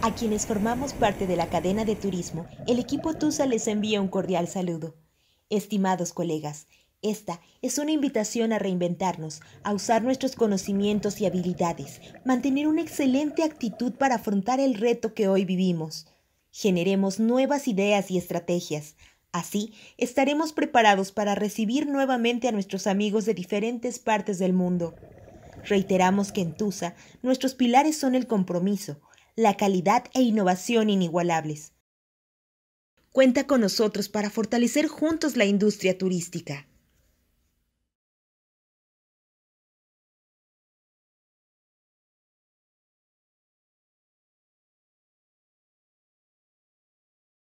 A quienes formamos parte de la cadena de turismo, el equipo TUSA les envía un cordial saludo. Estimados colegas, esta es una invitación a reinventarnos, a usar nuestros conocimientos y habilidades, mantener una excelente actitud para afrontar el reto que hoy vivimos. Generemos nuevas ideas y estrategias. Así, estaremos preparados para recibir nuevamente a nuestros amigos de diferentes partes del mundo. Reiteramos que en TUSA nuestros pilares son el compromiso, la calidad e innovación inigualables. Cuenta con nosotros para fortalecer juntos la industria turística.